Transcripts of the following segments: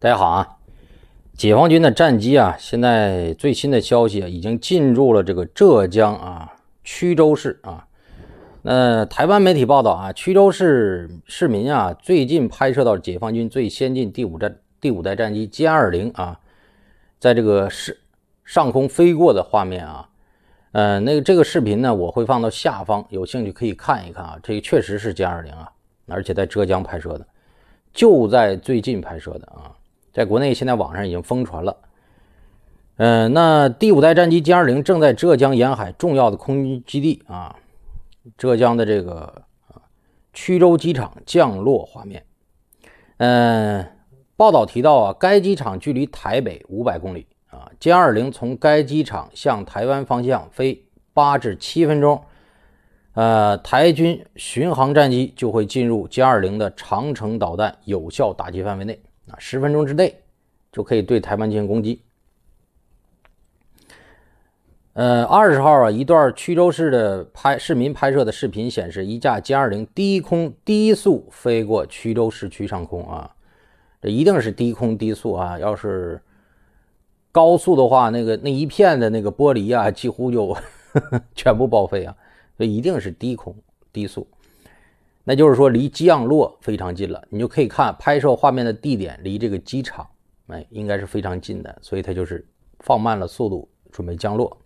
大家好啊！解放军的战机啊，现在最新的消息啊，已经进入了这个浙江啊衢州市啊。那台湾媒体报道啊，衢州市市民啊最近拍摄到解放军最先进第五战第五代战机歼二零啊，在这个市上空飞过的画面啊。呃，那个这个视频呢，我会放到下方，有兴趣可以看一看啊。这个确实是歼二零啊，而且在浙江拍摄的，就在最近拍摄的啊。在国内，现在网上已经疯传了。嗯，那第五代战机歼二零正在浙江沿海重要的空军基地啊，浙江的这个衢州机场降落画面。嗯，报道提到啊，该机场距离台北五百公里啊，歼二零从该机场向台湾方向飞八至七分钟，呃，台军巡航战机就会进入歼二零的长程导弹有效打击范围内。啊，十分钟之内就可以对台湾进行攻击。呃，二十号啊，一段曲州市的拍市民拍摄的视频显示，一架歼二零低空低速飞过曲州市区上空啊，这一定是低空低速啊，要是高速的话，那个那一片的那个玻璃啊，几乎就 全部报废啊，这一定是低空低速。那就是说，离降落非常近了，你就可以看拍摄画面的地点离这个机场，哎，应该是非常近的，所以它就是放慢了速度准备降落。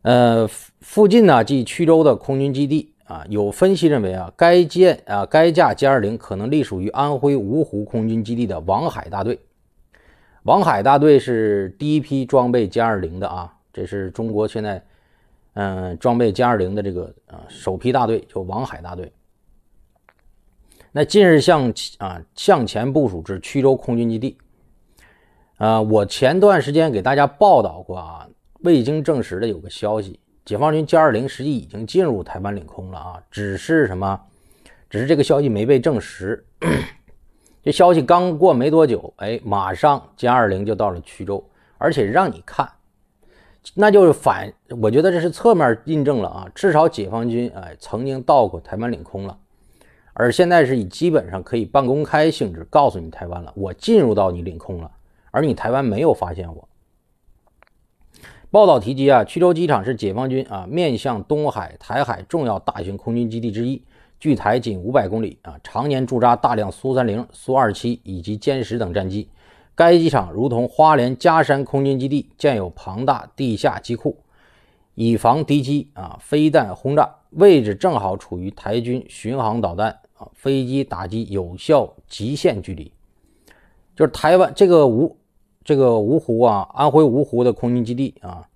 呃，附近呢，即曲州的空军基地啊，有分析认为啊，该舰啊，该架歼二零可能隶属于安徽芜湖空军基地的王海大队。王海大队是第一批装备歼二零的啊，这是中国现在嗯装备歼二零的这个呃首批大队，叫王海大队。那近日向啊向前部署至曲州空军基地，呃，我前段时间给大家报道过啊，未经证实的有个消息，解放军歼二零实际已经进入台湾领空了啊，只是什么，只是这个消息没被证实。这消息刚过没多久，哎，马上歼二零就到了曲州，而且让你看，那就是反，我觉得这是侧面印证了啊，至少解放军哎曾经到过台湾领空了。而现在是以基本上可以半公开性质告诉你台湾了，我进入到你领空了，而你台湾没有发现我。报道提及啊，衢州机场是解放军啊面向东海、台海重要大型空军基地之一，距台仅五百公里啊，常年驻扎大量苏三零、苏二七以及歼十等战机。该机场如同花莲嘉山空军基地，建有庞大地下机库，以防敌机啊飞弹轰炸。位置正好处于台军巡航导弹。飞机打击有效极限距离，就是台湾这个芜这个芜湖啊，安徽芜湖的空军基地啊，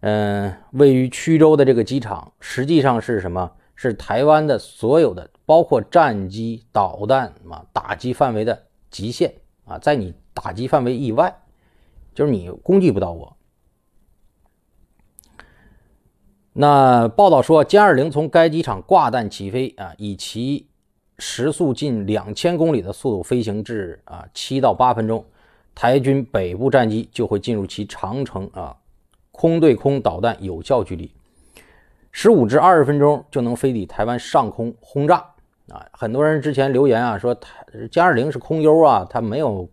嗯，位于曲州的这个机场，实际上是什么？是台湾的所有的包括战机、导弹嘛，打击范围的极限啊，在你打击范围以外，就是你攻击不到我。那报道说，歼二零从该机场挂弹起飞啊，以其。时速近两千公里的速度飞行至啊七到八分钟，台军北部战机就会进入其长城啊空对空导弹有效距离，十五至二十分钟就能飞抵台湾上空轰炸啊！很多人之前留言啊说台歼二零是空优啊，它没有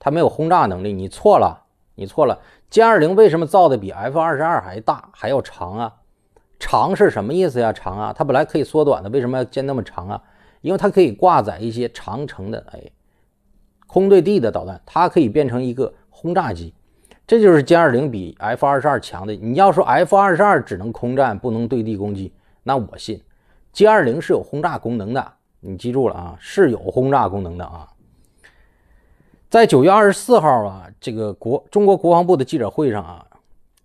它没有轰炸能力，你错了，你错了！歼二零为什么造的比 F 二十二还大还要长啊？长是什么意思呀？长啊，它本来可以缩短的，为什么要建那么长啊？因为它可以挂载一些长程的哎，空对地的导弹，它可以变成一个轰炸机。这就是歼二零比 F 二十二强的。你要说 F 二十二只能空战，不能对地攻击，那我信。歼二零是有轰炸功能的，你记住了啊，是有轰炸功能的啊。在九月二十四号啊，这个国中国国防部的记者会上啊，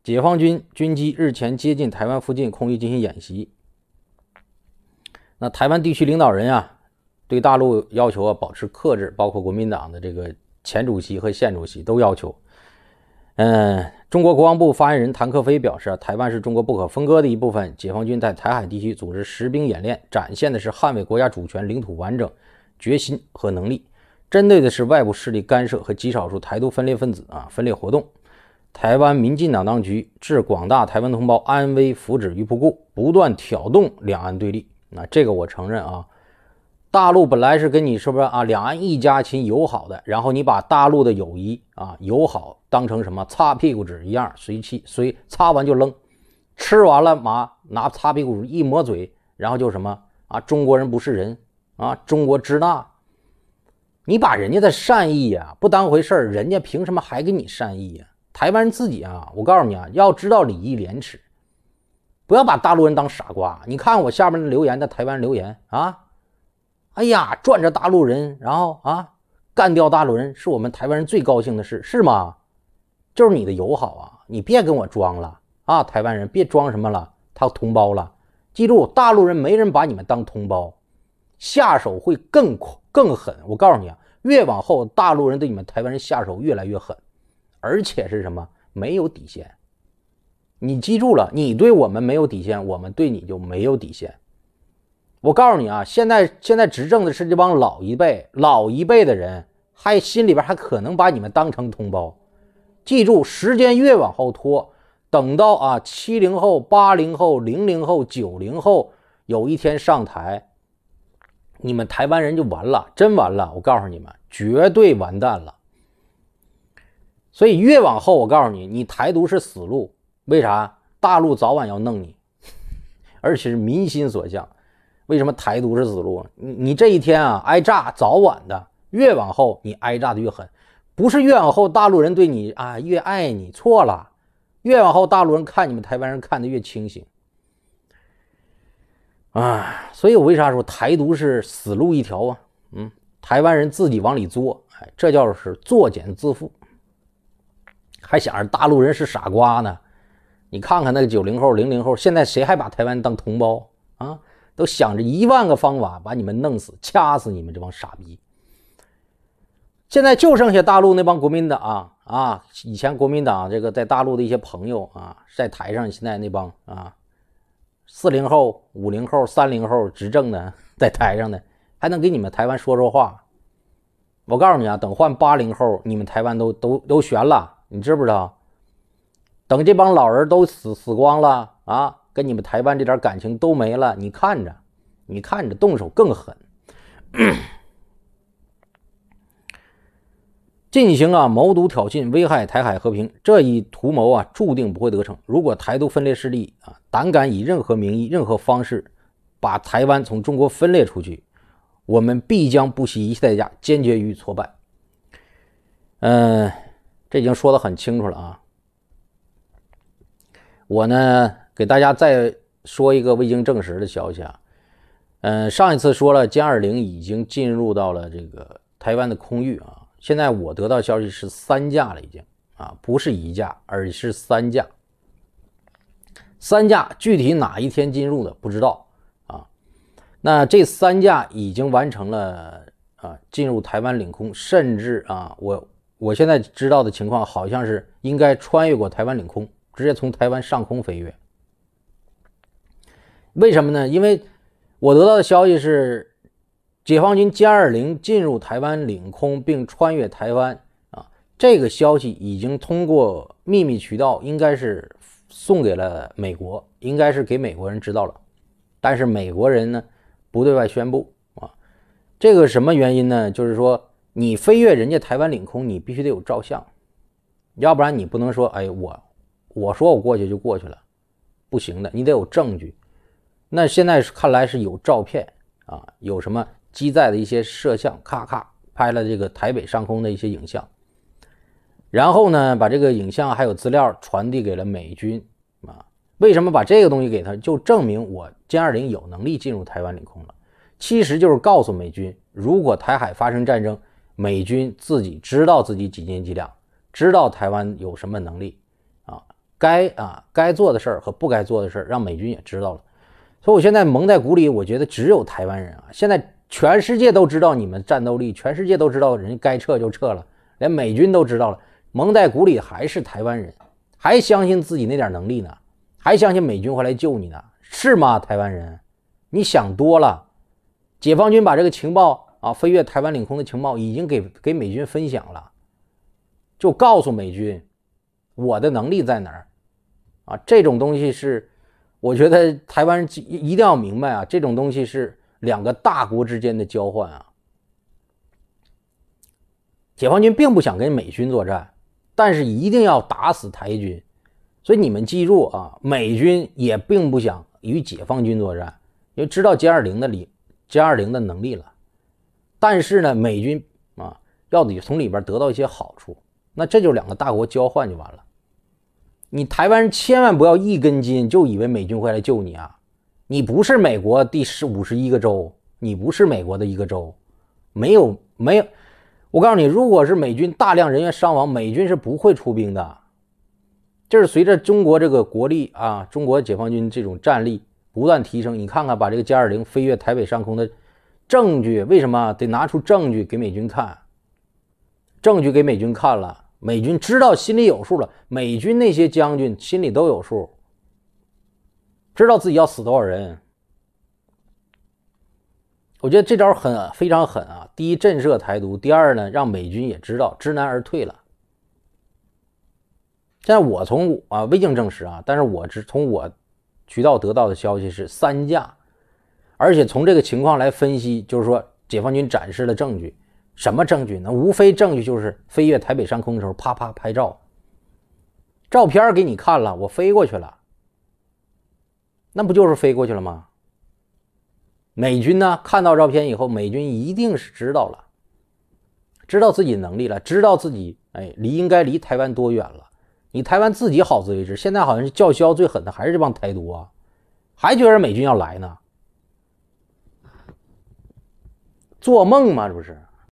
解放军军机日前接近台湾附近空域进行演习。那台湾地区领导人啊。对大陆要求啊，保持克制，包括国民党的这个前主席和现主席都要求。嗯，中国国防部发言人谭克飞表示啊，台湾是中国不可分割的一部分。解放军在台海地区组织实兵演练，展现的是捍卫国家主权、领土完整决心和能力。针对的是外部势力干涉和极少数台独分裂分子啊分裂活动。台湾民进党当局置广大台湾同胞安危福祉于不顾，不断挑动两岸对立。那这个我承认啊。大陆本来是跟你是不是啊？两岸一家亲，友好的。然后你把大陆的友谊啊、友好当成什么擦屁股纸一样，随气随擦完就扔，吃完了嘛拿擦屁股纸一抹嘴，然后就什么啊？中国人不是人啊？中国支那？你把人家的善意呀不当回事儿，人家凭什么还给你善意呀？台湾人自己啊，我告诉你啊，要知道礼义廉耻，不要把大陆人当傻瓜。你看我下面留言的台湾留言啊。哎呀，转着大陆人，然后啊，干掉大陆人是我们台湾人最高兴的事，是吗？就是你的友好啊，你别跟我装了啊，台湾人别装什么了，他同胞了。记住，大陆人没人把你们当同胞，下手会更更狠。我告诉你啊，越往后，大陆人对你们台湾人下手越来越狠，而且是什么？没有底线。你记住了，你对我们没有底线，我们对你就没有底线。我告诉你啊，现在现在执政的是这帮老一辈，老一辈的人还心里边还可能把你们当成同胞。记住，时间越往后拖，等到啊七零后、八零后、零零后、九零后有一天上台，你们台湾人就完了，真完了！我告诉你们，绝对完蛋了。所以越往后，我告诉你，你台独是死路。为啥？大陆早晚要弄你，而且是民心所向。为什么台独是死路？你你这一天啊挨炸，早晚的，越往后你挨炸的越狠，不是越往后大陆人对你啊越爱你，错了，越往后大陆人看你们台湾人看的越清醒啊，所以我为啥说台独是死路一条啊？嗯，台湾人自己往里作，哎，这叫是作茧自缚，还想着大陆人是傻瓜呢？你看看那个九零后、零零后，现在谁还把台湾当同胞啊？都想着一万个方法把你们弄死，掐死你们这帮傻逼。现在就剩下大陆那帮国民党啊，啊，以前国民党这个在大陆的一些朋友啊，在台上。现在那帮啊，四零后、五零后、三零后执政的，在台上的还能给你们台湾说说话。我告诉你啊，等换八零后，你们台湾都都都悬了，你知不知道？等这帮老人都死死光了啊！跟你们台湾这点感情都没了，你看着，你看着，动手更狠，进行啊谋独挑衅，危害台海和平这一图谋啊，注定不会得逞。如果台独分裂势力啊胆敢以任何名义、任何方式把台湾从中国分裂出去，我们必将不惜一切代价，坚决予以挫败。嗯，这已经说的很清楚了啊。我呢。给大家再说一个未经证实的消息啊，嗯，上一次说了歼二零已经进入到了这个台湾的空域啊，现在我得到消息是三架了已经啊，不是一架而是三架，三架具体哪一天进入的不知道啊，那这三架已经完成了啊进入台湾领空，甚至啊我我现在知道的情况好像是应该穿越过台湾领空，直接从台湾上空飞跃。为什么呢？因为我得到的消息是，解放军歼二零进入台湾领空并穿越台湾啊，这个消息已经通过秘密渠道，应该是送给了美国，应该是给美国人知道了。但是美国人呢，不对外宣布啊，这个什么原因呢？就是说，你飞越人家台湾领空，你必须得有照相，要不然你不能说，哎，我我说我过去就过去了，不行的，你得有证据。那现在看来是有照片啊，有什么机载的一些摄像，咔咔拍了这个台北上空的一些影像，然后呢，把这个影像还有资料传递给了美军啊。为什么把这个东西给他？就证明我歼二零有能力进入台湾领空了。其实就是告诉美军，如果台海发生战争，美军自己知道自己几斤几两，知道台湾有什么能力啊，该啊该做的事儿和不该做的事儿，让美军也知道了。以我现在蒙在鼓里，我觉得只有台湾人啊！现在全世界都知道你们战斗力，全世界都知道，人该撤就撤了，连美军都知道了。蒙在鼓里还是台湾人，还相信自己那点能力呢？还相信美军会来救你呢？是吗，台湾人？你想多了，解放军把这个情报啊，飞越台湾领空的情报已经给给美军分享了，就告诉美军，我的能力在哪儿？啊，这种东西是。我觉得台湾人一定要明白啊，这种东西是两个大国之间的交换啊。解放军并不想跟美军作战，但是一定要打死台军，所以你们记住啊，美军也并不想与解放军作战，因为知道歼二零的里歼二零的能力了。但是呢，美军啊，要得从里边得到一些好处，那这就两个大国交换就完了。你台湾人千万不要一根筋，就以为美军会来救你啊！你不是美国第十五十一个州，你不是美国的一个州，没有没有。我告诉你，如果是美军大量人员伤亡，美军是不会出兵的。就是随着中国这个国力啊，中国解放军这种战力不断提升，你看看把这个歼二零飞越台北上空的证据，为什么得拿出证据给美军看？证据给美军看了。美军知道心里有数了，美军那些将军心里都有数，知道自己要死多少人。我觉得这招很非常狠啊！第一，震慑台独；第二呢，让美军也知道知难而退了。现在我从啊未经证实啊，但是我只从我渠道得到的消息是三架，而且从这个情况来分析，就是说解放军展示了证据。什么证据呢？无非证据就是飞越台北上空的时候，啪啪拍照，照片给你看了，我飞过去了，那不就是飞过去了吗？美军呢，看到照片以后，美军一定是知道了，知道自己能力了，知道自己哎，离应该离台湾多远了。你台湾自己好自为之。现在好像是叫嚣最狠的还是这帮台独啊，还觉得美军要来呢？做梦吗？这不是。